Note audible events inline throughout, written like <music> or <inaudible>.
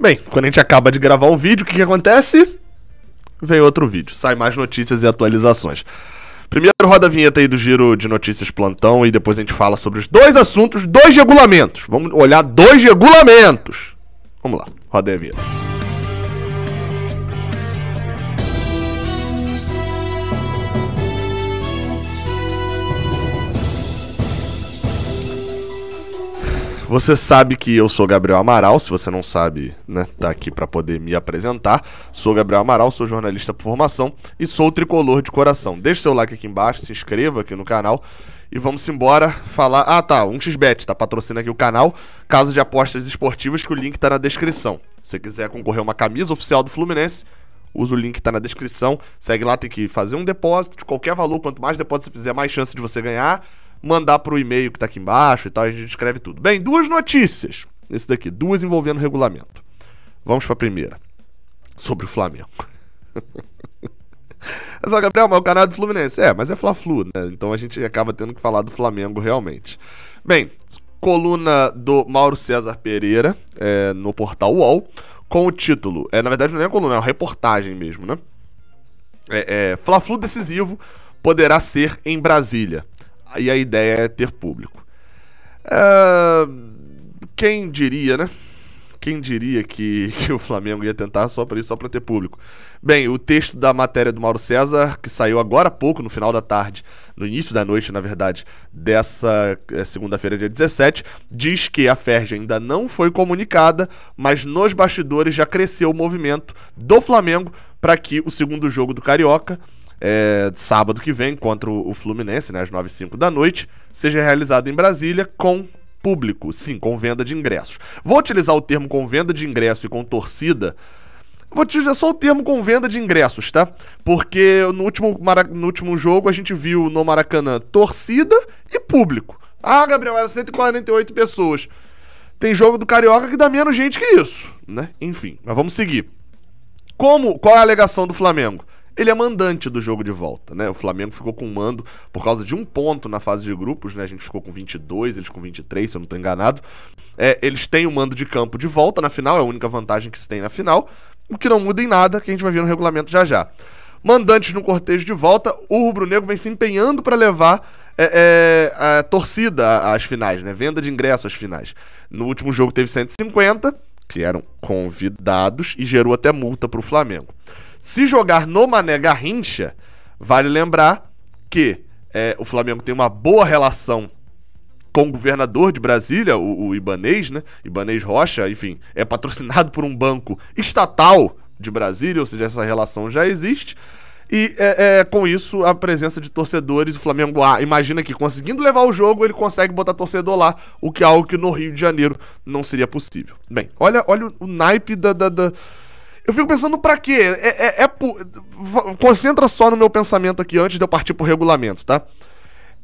Bem, quando a gente acaba de gravar um vídeo, o que, que acontece? Vem outro vídeo, sai mais notícias e atualizações. Primeiro roda a vinheta aí do giro de notícias plantão e depois a gente fala sobre os dois assuntos, dois regulamentos. Vamos olhar dois regulamentos. Vamos lá, roda aí a vinheta. Você sabe que eu sou Gabriel Amaral, se você não sabe, né, tá aqui para poder me apresentar. Sou Gabriel Amaral, sou jornalista por formação e sou tricolor de coração. Deixe seu like aqui embaixo, se inscreva aqui no canal e vamos embora falar. Ah, tá, um XBet, tá patrocina aqui o canal, casa de apostas esportivas que o link tá na descrição. Se você quiser concorrer a uma camisa oficial do Fluminense, usa o link que tá na descrição. Segue lá, tem que fazer um depósito de qualquer valor, quanto mais depósito você fizer, mais chance de você ganhar mandar para o e-mail que está aqui embaixo e tal, a gente escreve tudo. Bem, duas notícias. Esse daqui, duas envolvendo regulamento. Vamos para a primeira. Sobre o Flamengo. Você <laughs> fala, Gabriel, mas é o canal do Fluminense. É, mas é Fla-Flu, né? Então a gente acaba tendo que falar do Flamengo realmente. Bem, coluna do Mauro César Pereira é, no portal UOL com o título. É, na verdade, não é coluna, é uma reportagem mesmo, né? É, é, Fla-Flu decisivo poderá ser em Brasília e a ideia é ter público. É, quem diria, né? Quem diria que, <laughs> que o Flamengo ia tentar só para isso, só para ter público? Bem, o texto da matéria do Mauro César, que saiu agora há pouco, no final da tarde, no início da noite, na verdade, dessa é, segunda-feira, dia 17, diz que a Ferge ainda não foi comunicada, mas nos bastidores já cresceu o movimento do Flamengo para que o segundo jogo do Carioca é, sábado que vem contra o Fluminense, né, às 9 h da noite, seja realizado em Brasília com público, sim, com venda de ingressos. Vou utilizar o termo com venda de ingresso e com torcida Vou utilizar só o termo com venda de ingressos, tá? Porque no último, no último jogo a gente viu no Maracanã torcida e público. Ah, Gabriel, era 148 pessoas. Tem jogo do Carioca que dá menos gente que isso, né? Enfim, mas vamos seguir. Como, qual é a alegação do Flamengo? ele é mandante do jogo de volta, né? O Flamengo ficou com o mando por causa de um ponto na fase de grupos, né? A gente ficou com 22, eles com 23, se eu não estou enganado. É, eles têm o mando de campo de volta na final, é a única vantagem que se tem na final, o que não muda em nada, que a gente vai ver no regulamento já já. Mandantes no cortejo de volta, o rubro-negro vem se empenhando para levar é, é, a torcida às finais, né? Venda de ingresso às finais. No último jogo teve 150 que eram convidados e gerou até multa para o Flamengo. Se jogar no Mané Garrincha, vale lembrar que é, o Flamengo tem uma boa relação com o governador de Brasília, o, o Ibanês, né? Ibanês Rocha, enfim, é patrocinado por um banco estatal de Brasília, ou seja, essa relação já existe. E é, é, com isso, a presença de torcedores, o Flamengo ah, imagina que conseguindo levar o jogo, ele consegue botar torcedor lá, o que é algo que no Rio de Janeiro não seria possível. Bem, olha, olha o naipe da... da, da... Eu fico pensando pra quê? É, é, é, Concentra só no meu pensamento aqui antes de eu partir pro regulamento, tá?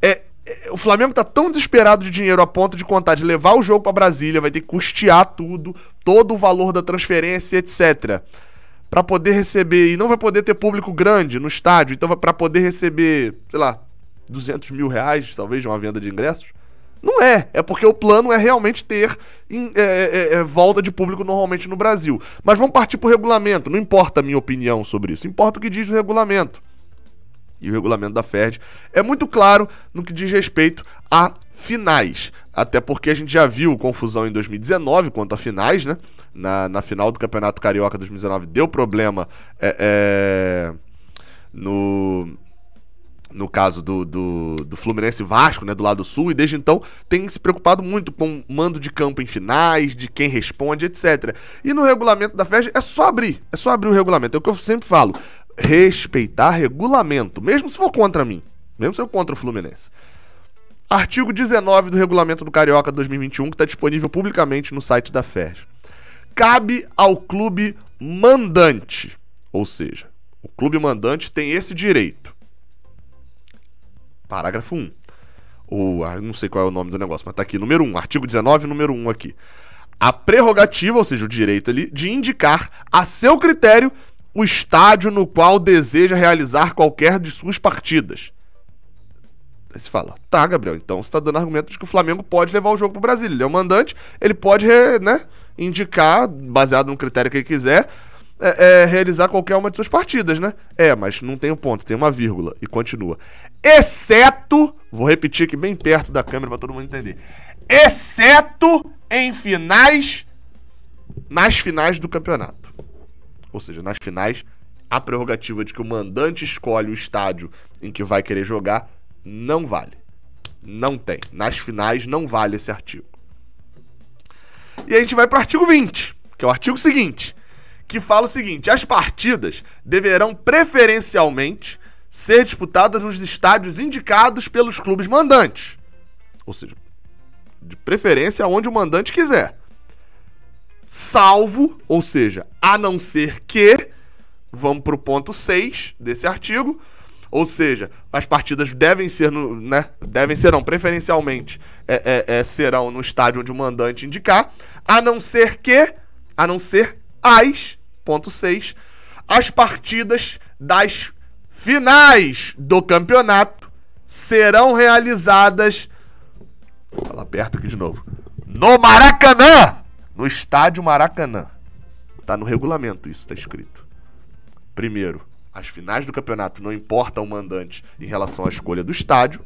É, é, o Flamengo tá tão desesperado de dinheiro a ponto de contar de levar o jogo para Brasília, vai ter que custear tudo, todo o valor da transferência, etc para poder receber, e não vai poder ter público grande no estádio, então para poder receber, sei lá, 200 mil reais, talvez, de uma venda de ingressos, não é. É porque o plano é realmente ter é, é, é, volta de público normalmente no Brasil. Mas vamos partir para o regulamento. Não importa a minha opinião sobre isso. Importa o que diz o regulamento. E o regulamento da FERJ é muito claro no que diz respeito à finais. Até porque a gente já viu confusão em 2019 quanto a finais, né? Na, na final do Campeonato Carioca 2019 deu problema é, é, no, no caso do, do, do Fluminense Vasco, né? Do lado sul, e desde então tem se preocupado muito com mando de campo em finais, de quem responde, etc. E no regulamento da FEG é só abrir, é só abrir o regulamento. É o que eu sempre falo: respeitar regulamento, mesmo se for contra mim, mesmo se for contra o Fluminense. Artigo 19 do Regulamento do Carioca 2021, que está disponível publicamente no site da FERJ. Cabe ao clube mandante, ou seja, o clube mandante tem esse direito. Parágrafo 1. Ou ah, não sei qual é o nome do negócio, mas tá aqui, número 1, artigo 19, número 1 aqui. A prerrogativa, ou seja, o direito ali, de indicar a seu critério o estádio no qual deseja realizar qualquer de suas partidas, Aí você fala, tá, Gabriel, então você tá dando argumento de que o Flamengo pode levar o jogo pro Brasília. Ele é o um mandante, ele pode, né, indicar, baseado no critério que ele quiser, é, é, realizar qualquer uma de suas partidas, né? É, mas não tem um ponto, tem uma vírgula. E continua. Exceto, vou repetir aqui bem perto da câmera para todo mundo entender. Exceto em finais, nas finais do campeonato. Ou seja, nas finais, a prerrogativa de que o mandante escolhe o estádio em que vai querer jogar não vale. Não tem. Nas finais não vale esse artigo. E a gente vai para o artigo 20, que é o artigo seguinte, que fala o seguinte: as partidas deverão preferencialmente ser disputadas nos estádios indicados pelos clubes mandantes. Ou seja, de preferência onde o mandante quiser. Salvo, ou seja, a não ser que, vamos para o ponto 6 desse artigo, ou seja, as partidas devem ser, no, né? Devem serão, preferencialmente, é, é, é, serão no estádio onde o mandante indicar, a não ser que, a não ser as, ponto 6, as partidas das finais do campeonato serão realizadas. Vou falar perto aqui de novo. No Maracanã! No estádio Maracanã. Tá no regulamento isso, tá escrito. Primeiro, as finais do campeonato não importam o mandante em relação à escolha do estádio.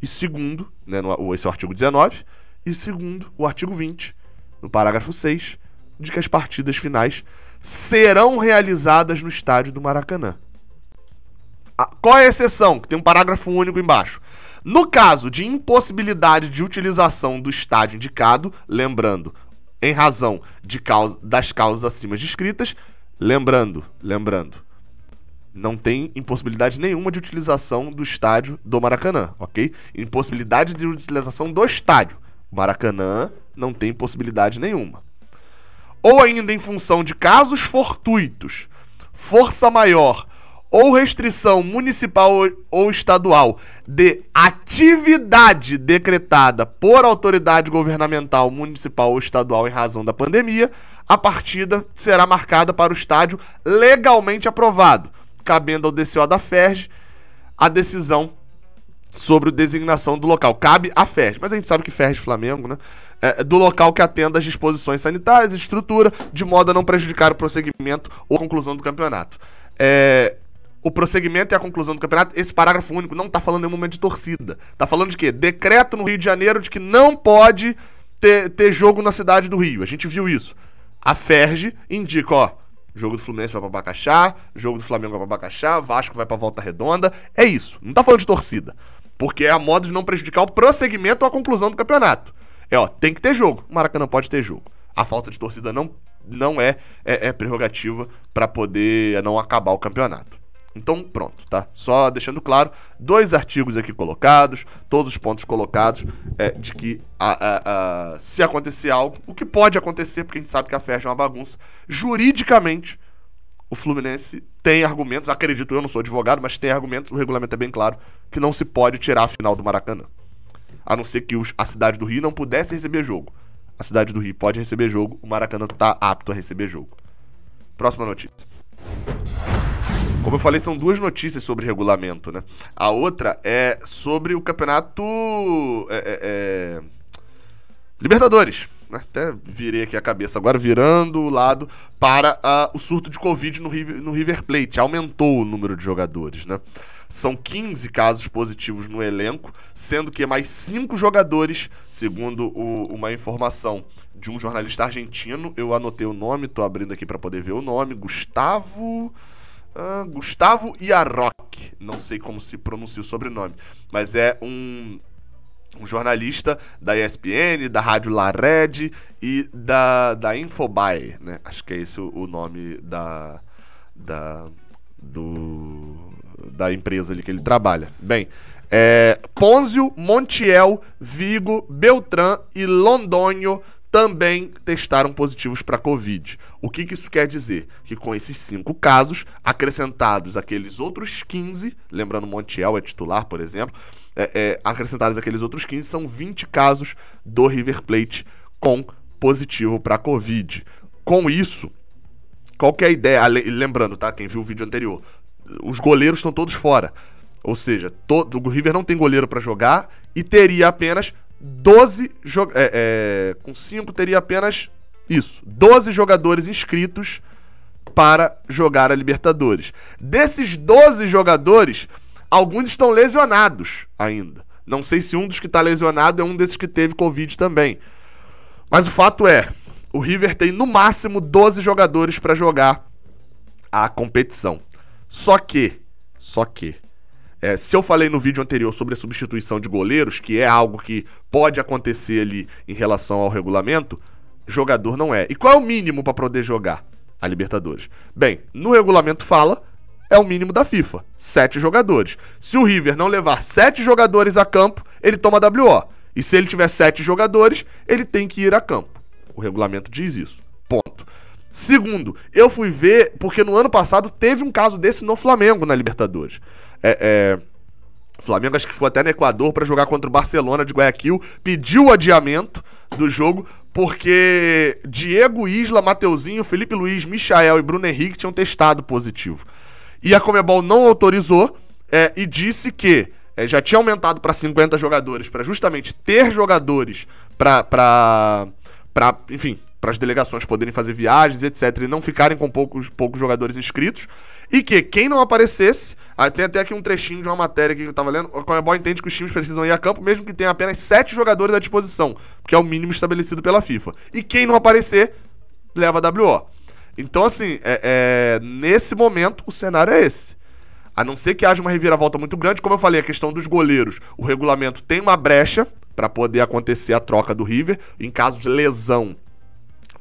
E segundo, né, no, esse é o artigo 19, e segundo, o artigo 20, no parágrafo 6, de que as partidas finais serão realizadas no estádio do Maracanã. A, ah, qual é a exceção? Que tem um parágrafo único embaixo. No caso de impossibilidade de utilização do estádio indicado, lembrando, em razão de causa, das causas acima descritas, lembrando, lembrando, não tem impossibilidade nenhuma de utilização do estádio do Maracanã, ok? Impossibilidade de utilização do estádio. Maracanã não tem possibilidade nenhuma. Ou ainda em função de casos fortuitos, força maior ou restrição municipal ou estadual de atividade decretada por autoridade governamental, municipal ou estadual em razão da pandemia, a partida será marcada para o estádio legalmente aprovado cabendo ao DCO da FERJ a decisão sobre a designação do local. Cabe à FERJ, mas a gente sabe que FERJ Flamengo, né? É, do local que atenda às disposições sanitárias e estrutura, de modo a não prejudicar o prosseguimento ou conclusão do campeonato. É, o prosseguimento e a conclusão do campeonato, esse parágrafo único não está falando em nenhum momento de torcida. está falando de quê? Decreto no Rio de Janeiro de que não pode ter, ter jogo na cidade do Rio. A gente viu isso. A FERJ indica, ó, Jogo do Fluminense vai pra Bacaxá, jogo do Flamengo vai pra Bacaxá, Vasco vai pra Volta Redonda. É isso. Não tá falando de torcida. Porque é a modo de não prejudicar o prosseguimento ou a conclusão do campeonato. É, ó, tem que ter jogo. O Maracanã pode ter jogo. A falta de torcida não, não é, é, é prerrogativa para poder não acabar o campeonato. Então, pronto, tá? Só deixando claro, dois artigos aqui colocados, todos os pontos colocados, é, de que a, a, a, se acontecer algo, o que pode acontecer, porque a gente sabe que a FERJ é uma bagunça, juridicamente, o Fluminense tem argumentos, acredito eu, não sou advogado, mas tem argumentos, o regulamento é bem claro, que não se pode tirar a final do Maracanã. A não ser que os, a cidade do Rio não pudesse receber jogo. A cidade do Rio pode receber jogo, o Maracanã está apto a receber jogo. Próxima notícia. Como eu falei, são duas notícias sobre regulamento, né? A outra é sobre o campeonato. É, é, é Libertadores. Né? Até virei aqui a cabeça agora, virando o lado para o surto de Covid no River, no River Plate. Aumentou o número de jogadores, né? São 15 casos positivos no elenco, sendo que mais 5 jogadores, segundo o, uma informação de um jornalista argentino, eu anotei o nome, tô abrindo aqui para poder ver o nome, Gustavo Uh, Gustavo Iarock, não sei como se pronuncia o sobrenome, mas é um, um jornalista da ESPN, da Rádio La Red e da, da Infobae, né? Acho que é esse o, nome da, da, do, da empresa ali que ele trabalha. Bem, é, Ponzio, Montiel, Vigo, Beltran e Londônio também testaram positivos para Covid. O que, que, isso quer dizer? Que com esses cinco casos, acrescentados aqueles outros 15, lembrando Montiel é titular, por exemplo, é, é, acrescentados aqueles outros 15, são 20 casos do River Plate com positivo para Covid. Com isso, qual é a ideia, lembrando, tá? Quem viu o vídeo anterior, os goleiros estão todos fora. Ou seja, todo, o River não tem goleiro para jogar e teria apenas 12 é, é, com 5 teria apenas isso, 12 jogadores inscritos para jogar a Libertadores. Desses 12 jogadores, alguns estão lesionados ainda. Não sei se um dos que está lesionado é um desses que teve Covid também. Mas o fato é, o River tem no máximo 12 jogadores para jogar a competição. Só que, só que, é, se eu falei no vídeo anterior sobre a substituição de goleiros, que é algo que pode acontecer ali em relação ao regulamento, jogador não é. E qual é o mínimo para poder jogar a Libertadores? Bem, no regulamento fala é o mínimo da FIFA, sete jogadores. Se o River não levar sete jogadores a campo, ele toma WO. E se ele tiver sete jogadores, ele tem que ir a campo. O regulamento diz isso. Ponto. Segundo, eu fui ver porque no ano passado teve um caso desse no Flamengo na Libertadores. É, é, Flamengo acho que ficou até no Equador para jogar contra o Barcelona de Guayaquil, pediu o adiamento do jogo porque Diego Isla, Mateuzinho, Felipe Luiz, Michael e Bruno Henrique tinham testado positivo. E a Comebol não autorizou é, e disse que é, já tinha aumentado para 50 jogadores, para justamente ter jogadores para. Pra, pra, enfim, para as delegações poderem fazer viagens, etc., e não ficarem com poucos, poucos jogadores inscritos. E que quem não aparecesse, tem até aqui um trechinho de uma matéria que eu estava lendo, a Comebol entende que os times precisam ir a campo mesmo que tenha apenas sete jogadores à disposição, que é o mínimo estabelecido pela FIFA. E quem não aparecer, leva a WO. Então, assim, é, é, nesse momento, o cenário é esse. A não ser que haja uma reviravolta muito grande, como eu falei, a questão dos goleiros. O regulamento tem uma brecha para poder acontecer a troca do River em caso de lesão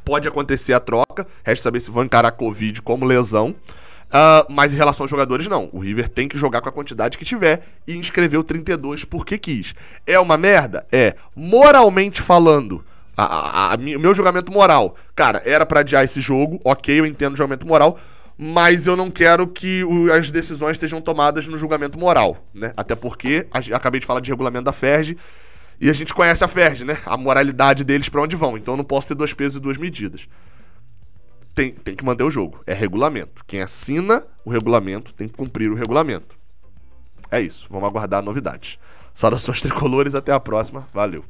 pode acontecer a troca. Resta saber se vão encarar a Covid como lesão. Uh, mas em relação aos jogadores, não. O River tem que jogar com a quantidade que tiver e inscreveu 32 porque quis. É uma merda? É. Moralmente falando, a, a, a, o meu julgamento moral, cara, era para adiar esse jogo, ok, eu entendo o julgamento moral, mas eu não quero que o, as decisões sejam tomadas no julgamento moral, né? Até porque, acabei de falar de regulamento da FERJ, e a gente conhece a Ferdi, né? A moralidade deles para onde vão. Então não posso ter dois pesos e duas medidas. Tem, tem que manter o jogo. É regulamento. Quem assina o regulamento tem que cumprir o regulamento. É isso. Vamos aguardar novidades. Saudações tricolores. Até a próxima. Valeu.